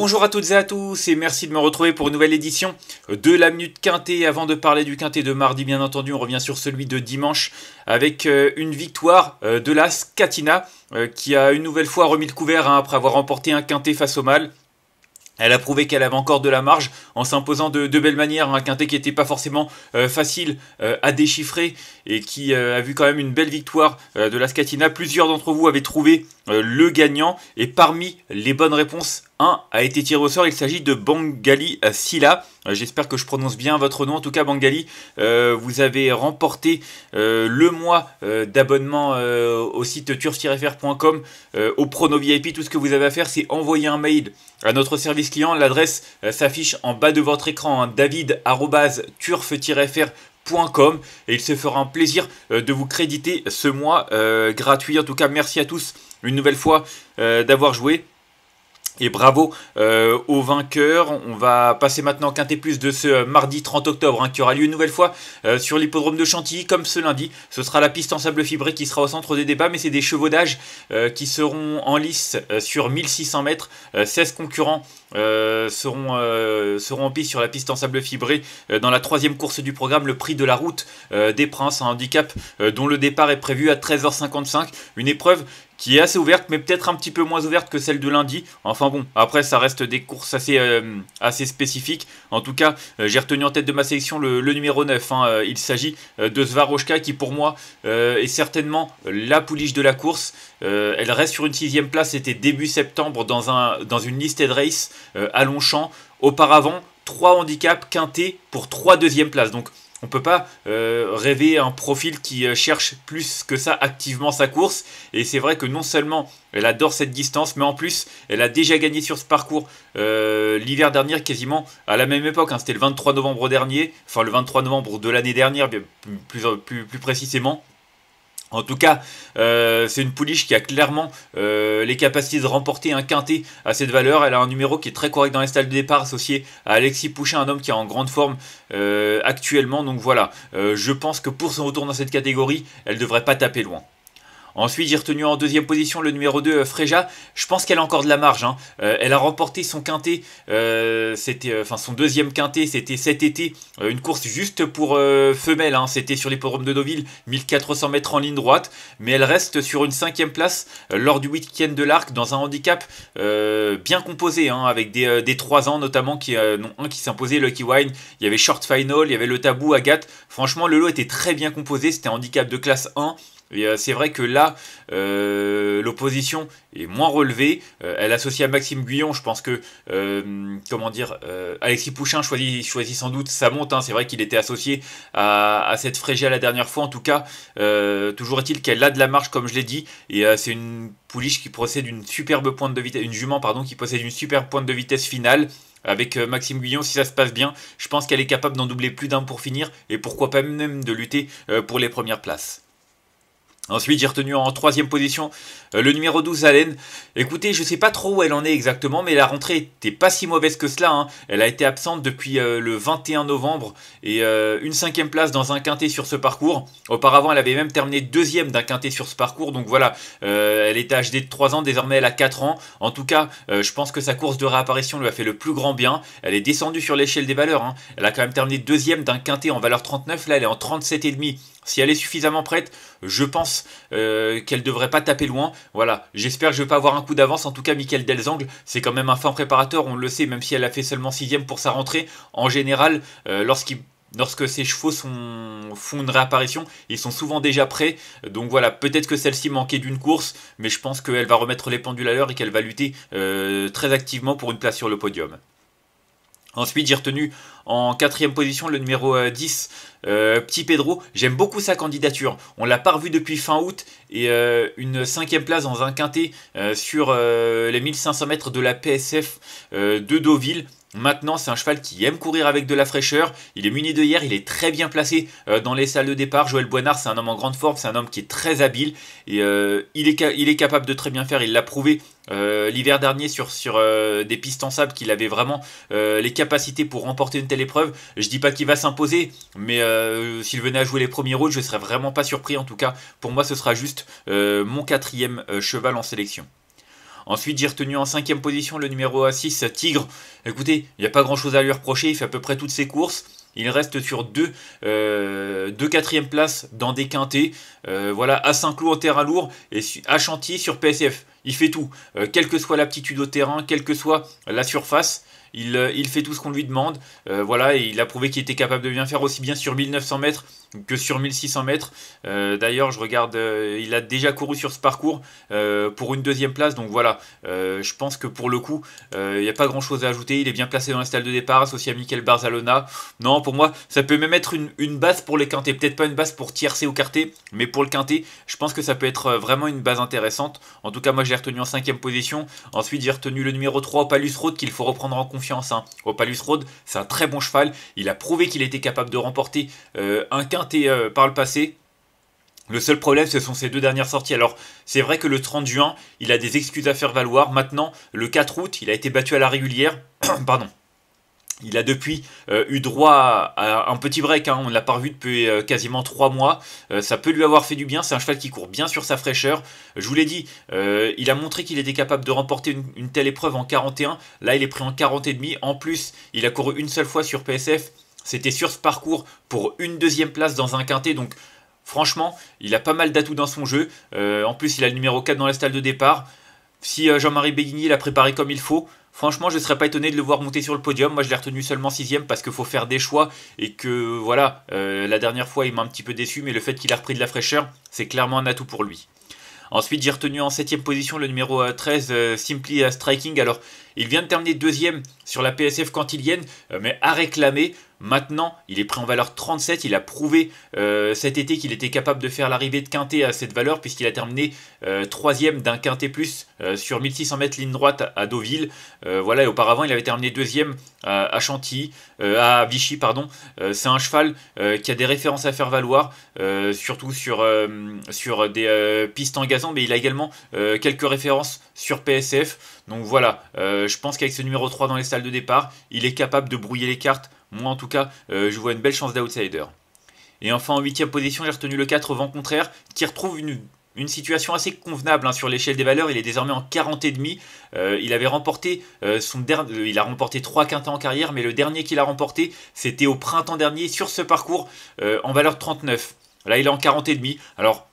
Bonjour à toutes et à tous et merci de me retrouver pour une nouvelle édition de la Minute Quintet. Avant de parler du Quintet de mardi, bien entendu, on revient sur celui de dimanche avec euh, une victoire euh, de la Scatina euh, qui a une nouvelle fois remis le couvert hein, après avoir remporté un Quintet face au Mal. Elle a prouvé qu'elle avait encore de la marge en s'imposant de, belle belles manières, un quintet qui n'était pas forcément facile à déchiffrer et qui a vu quand même une belle victoire de la Scatina. Plusieurs d'entre vous avaient trouvé le gagnant et parmi les bonnes réponses un a été tiré au sort. Il s'agit de Bangali Silla. Euh, j'espère que je prononce bien votre nom. En tout cas, Bangali, euh, vous avez remporté euh, le mois d'abonnement au site turf-fr.com au Prono VIP. Tout ce que vous avez à faire, c'est envoyer un mail à notre service client. L'adresse s'affiche en bas de votre écran, hein, david turf et il se fera un plaisir de vous créditer ce mois gratuit. En tout cas, merci à tous une nouvelle fois d'avoir joué. Et bravo euh, aux vainqueurs. On va passer maintenant au quintet plus de ce euh, mardi 30 octobre hein, qui aura lieu une nouvelle fois euh, sur l'hippodrome de Chantilly comme ce lundi. Ce sera la piste en sable fibré qui sera au centre des débats, mais c'est des chevaudages qui seront en lice sur 1600 mètres. 16 concurrents seront, seront en piste sur la piste en sable fibré dans la troisième course du programme, le prix de la route des princes, un handicap dont le départ est prévu à 13h55. Une épreuve qui est assez ouverte, mais peut-être un petit peu moins ouverte que celle de lundi. Enfin bon, après ça reste des courses assez, euh, assez spécifiques. En tout cas, euh, j'ai retenu en tête de ma sélection le, numéro 9. Hein. Euh, il s'agit de Svarochka qui pour moi est certainement la pouliche de la course. elle reste sur une sixième place, c'était début septembre dans, un, dans une liste de race à Longchamp. Auparavant, 3 handicaps quintés pour 3 deuxième places. Donc on ne peut pas euh, rêver un profil qui euh, cherche plus que ça activement sa course. Et c'est vrai que non seulement elle adore cette distance, mais en plus elle a déjà gagné sur ce parcours euh, l'hiver dernier, quasiment à la même époque. Hein. C'était le 23 novembre dernier, enfin le 23 novembre de l'année dernière, plus, plus précisément. En tout cas, euh, c'est une pouliche qui a clairement euh, les capacités de remporter un quintet à cette valeur. Elle a un numéro qui est très correct dans les stalles de départ, associé à Alexis Pouchet, un homme qui est en grande forme euh, actuellement. Donc voilà, je pense que pour son retour dans cette catégorie, elle ne devrait pas taper loin. Ensuite, j'ai retenu en deuxième position le numéro 2, euh, Freja. Je pense qu'elle a encore de la marge. Hein. Euh, elle a remporté son quintet, euh, c'était, enfin son deuxième quintet, c'était cet été, une course juste pour femelles. Hein. C'était sur l'hippodrome de Deauville, 1400 mètres en ligne droite. Mais elle reste sur une cinquième place lors du week-end de l'Arc dans un handicap bien composé, hein, avec des, trois 3 ans notamment, qui, un qui s'imposait, Lucky Wine. Il y avait Short Final, il y avait Le Tabou, Agathe. Franchement, le lot était très bien composé. C'était un handicap de classe 1. Euh, c'est vrai que là, euh, l'opposition est moins relevée. Euh, elle associe à Maxime Guyon, je pense que, comment dire, Alexis Pouchin choisit, sans doute sa monte. Hein. C'est vrai qu'il était associé à, à cette Frégia la dernière fois, en tout cas. toujours est-il qu'elle a de la marche, comme je l'ai dit, et c'est une pouliche qui possède une superbe pointe de vitesse, une jument, pardon, qui possède une superbe pointe de vitesse finale. Avec Maxime Guyon, si ça se passe bien, je pense qu'elle est capable d'en doubler plus d'un pour finir, et pourquoi pas même de lutter pour les premières places. Ensuite, j'ai retenu en troisième position euh, le numéro 12, Allen. Écoutez, je ne sais pas trop où elle en est exactement, mais la rentrée n'était pas si mauvaise que cela. Hein. Elle a été absente depuis euh, le 21 novembre et euh, une cinquième place dans un quintet sur ce parcours. Auparavant, elle avait même terminé deuxième d'un quintet sur ce parcours. Donc voilà, elle était âgée de 3 ans, désormais elle a 4 ans. En tout cas, je pense que sa course de réapparition lui a fait le plus grand bien. Elle est descendue sur l'échelle des valeurs. Hein. Elle a quand même terminé deuxième d'un quintet en valeur 39. Là, elle est en 37,5 si elle est suffisamment prête, je pense euh, qu'elle ne devrait pas taper loin. Voilà, j'espère que je ne vais pas avoir un coup d'avance. En tout cas, Michael Delzangle, c'est quand même un fin préparateur, on le sait, même si elle a fait seulement sixième pour sa rentrée. En général, euh, lorsque ses chevaux font une réapparition, ils sont souvent déjà prêts. Donc voilà, peut-être que celle-ci manquait d'une course, mais je pense qu'elle va remettre les pendules à l'heure et qu'elle va lutter euh, très activement pour une place sur le podium. Ensuite, j'ai retenu en quatrième position le numéro 10, euh, euh, Petit Pedro. J'aime beaucoup sa candidature. On l'a pas revu depuis fin août et euh, une cinquième place dans un quintet sur les 1500 mètres de la PSF de Deauville. Maintenant, c'est un cheval qui aime courir avec de la fraîcheur. Il est muni de hier, il est très bien placé euh, dans les salles de départ. Joël Boinard, c'est un homme en grande forme, c'est un homme qui est très habile. Et, euh, il, est capable de très bien faire, il l'a prouvé euh, l'hiver dernier sur, des pistes en sable qu'il avait vraiment les capacités pour remporter une telle épreuve. Je dis pas qu'il va s'imposer, mais s'il venait à jouer les premiers rôles, je ne serais vraiment pas surpris. En tout cas, pour moi, ce sera juste mon quatrième cheval en sélection. Ensuite, j'ai retenu en cinquième position le numéro a 6, Tigre. Écoutez, il n'y a pas grand-chose à lui reprocher, il fait à peu près toutes ses courses. Il reste sur deux, euh, deux quatrièmes places dans des quintés. Euh, voilà, à Saint-Cloud en terrain lourd et à Chantilly sur PSF. Il fait tout, euh, quelle que soit l'aptitude au terrain, quelle que soit la surface. Euh, il, fait tout ce qu'on lui demande. Euh, voilà, et il a prouvé qu'il était capable de bien faire aussi bien sur 1900 mètres que sur 1600 mètres. Euh, d'ailleurs, je regarde, il a déjà couru sur ce parcours pour une deuxième place. Donc voilà, je pense que pour le coup, il n'y a pas grand chose à ajouter. Il est bien placé dans la salle de départ, associé à Michael Barzalona. Non, pour moi, ça peut même être une, base pour les quintés. Peut-être pas une base pour tiercé ou quarté, mais pour le quinté, je pense que ça peut être vraiment une base intéressante. En tout cas, moi, j'ai retenu en cinquième position. Ensuite, j'ai retenu le numéro 3, Palus Road, qu'il faut reprendre en compte confiance. Hein. Palus Opalus c'est un très bon cheval. Il a prouvé qu'il était capable de remporter euh, un quintet euh, par le passé. Le seul problème, ce sont ces deux dernières sorties. Alors, c'est vrai que le 30 juin, il a des excuses à faire valoir. Maintenant, le 4 août, il a été battu à la régulière. Pardon. Il a depuis euh, eu droit à un petit break, hein. on ne l'a pas revu depuis euh, quasiment 3 mois, euh, ça peut lui avoir fait du bien, c'est un cheval qui court bien sur sa fraîcheur, je vous l'ai dit, il a montré qu'il était capable de remporter une, telle épreuve en 41, là il est pris en demi. en plus il a couru une seule fois sur PSF, c'était sur ce parcours pour une deuxième place dans un quintet, donc franchement il a pas mal d'atouts dans son jeu, en plus il a le numéro 4 dans la stalle de départ, si euh, Jean-Marie Béguigny l'a préparé comme il faut, franchement, je ne serais pas étonné de le voir monter sur le podium. Moi, je l'ai retenu seulement sixième parce qu'il faut faire des choix et que, voilà, euh, la dernière fois, il m'a un petit peu déçu, mais le fait qu'il a repris de la fraîcheur, c'est clairement un atout pour lui. Ensuite, j'ai retenu en 7 position le numéro 13, euh, Simply Striking. Alors, il vient de terminer deuxième sur la PSF quantilienne, mais à réclamer. Maintenant, il est pris en valeur 37. Il a prouvé euh, cet été qu'il était capable de faire l'arrivée de Quintet à cette valeur, puisqu'il a terminé euh, troisième d'un Quintet plus euh, sur 1600 mètres ligne droite à Deauville. voilà, et auparavant, il avait terminé deuxième à, à Chantilly, à Vichy, pardon. C'est un cheval qui a des références à faire valoir, surtout sur, sur des pistes en gazon, mais il a également quelques références sur PSF. Donc voilà, je pense qu'avec ce numéro 3 dans les salles de départ, il est capable de brouiller les cartes moi, en tout cas, euh, je vois une belle chance d'outsider. Et enfin, en huitième position, j'ai retenu le 4 vent contraire, qui retrouve une, situation assez convenable hein, sur l'échelle des valeurs. Il est désormais en 40,5. Euh, il avait remporté euh, son dernier, euh, il a remporté trois quintets en carrière, mais le dernier qu'il a remporté, c'était au printemps dernier sur ce parcours en valeur 39. Là, il est en demi. Alors,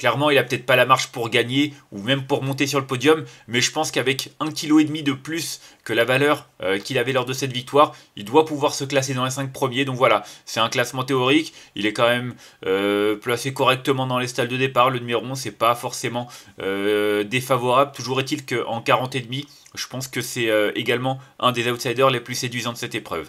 Clairement, il n'a peut-être pas la marche pour gagner ou même pour monter sur le podium, mais je pense qu'avec 1,5 kg de plus que la valeur euh, qu'il avait lors de cette victoire, il doit pouvoir se classer dans les 5 premiers. Donc voilà, c'est un classement théorique. Il est quand même euh, placé correctement dans les stalles de départ. Le numéro 11, c'est pas forcément euh, défavorable. Toujours est-il qu'en 40 et demi, je pense que c'est également un des outsiders les plus séduisants de cette épreuve.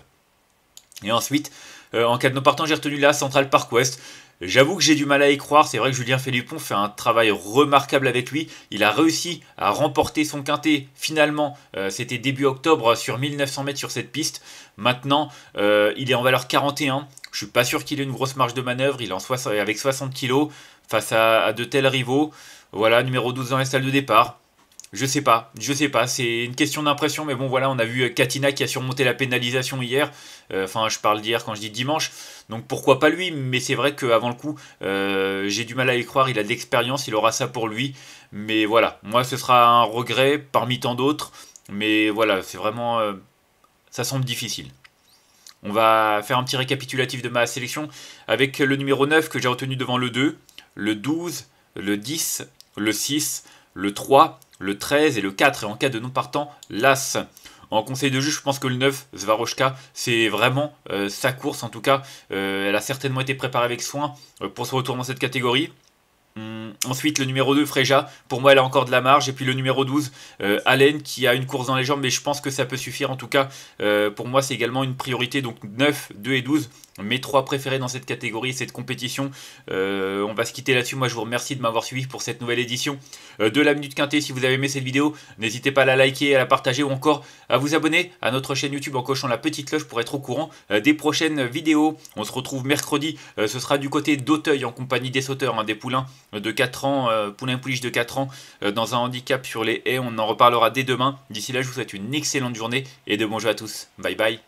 Et ensuite, euh, en cas de non partant, j'ai retenu la Central park West, J'avoue que j'ai du mal à y croire, c'est vrai que Julien Félippon fait un travail remarquable avec lui, il a réussi à remporter son quintet finalement, euh, c'était début octobre sur 1900 mètres sur cette piste, maintenant euh, il est en valeur 41, je suis pas sûr qu'il ait une grosse marge de manœuvre, il est en avec 60 kg face à, à, de tels rivaux, voilà numéro 12 dans la salle de départ, je sais pas, je sais pas, c'est une question d'impression, mais bon voilà, on a vu euh, Katina qui a surmonté la pénalisation hier, euh, enfin je parle d'hier quand je dis dimanche, donc pourquoi pas lui, mais c'est vrai qu'avant le coup, euh, j'ai du mal à y croire, il a de l'expérience, il aura ça pour lui, mais voilà, moi ce sera un regret parmi tant d'autres, mais voilà, c'est vraiment... ça semble difficile. On va faire un petit récapitulatif de ma sélection avec le numéro 9 que j'ai retenu devant le 2, le 12, le 10, le 6, le 3, le 13 et le 4, et en cas de non partant, l'As. En conseil de juge, je pense que le 9, Zvaroshka, c'est vraiment euh, sa course. En tout cas, euh, elle a certainement été préparée avec soin euh, pour se retourner dans cette catégorie. Hum, ensuite, le numéro 2, Freja, pour moi, elle a encore de la marge. Et puis le numéro 12, euh, qui a une course dans les jambes, mais je pense que ça peut suffire. En tout cas, pour moi, c'est également une priorité. Donc 9, 2 et 12, mes trois préférés dans cette catégorie, cette compétition. Euh, on va se quitter là-dessus. Moi, je vous remercie de m'avoir suivi pour cette nouvelle édition euh, de la Minute Quintée. Si vous avez aimé cette vidéo, n'hésitez pas à la liker, à la partager ou encore à vous abonner à notre chaîne YouTube en cochant la petite cloche pour être au courant euh, des prochaines vidéos. On se retrouve mercredi. Ce sera du côté d'Auteuil en compagnie des sauteurs, hein, des poulains de 4 ans, poulains pouliches de 4 ans dans un handicap sur les haies. On en reparlera dès demain. D'ici là, je vous souhaite une excellente journée et de bons jeux à tous. Bye bye.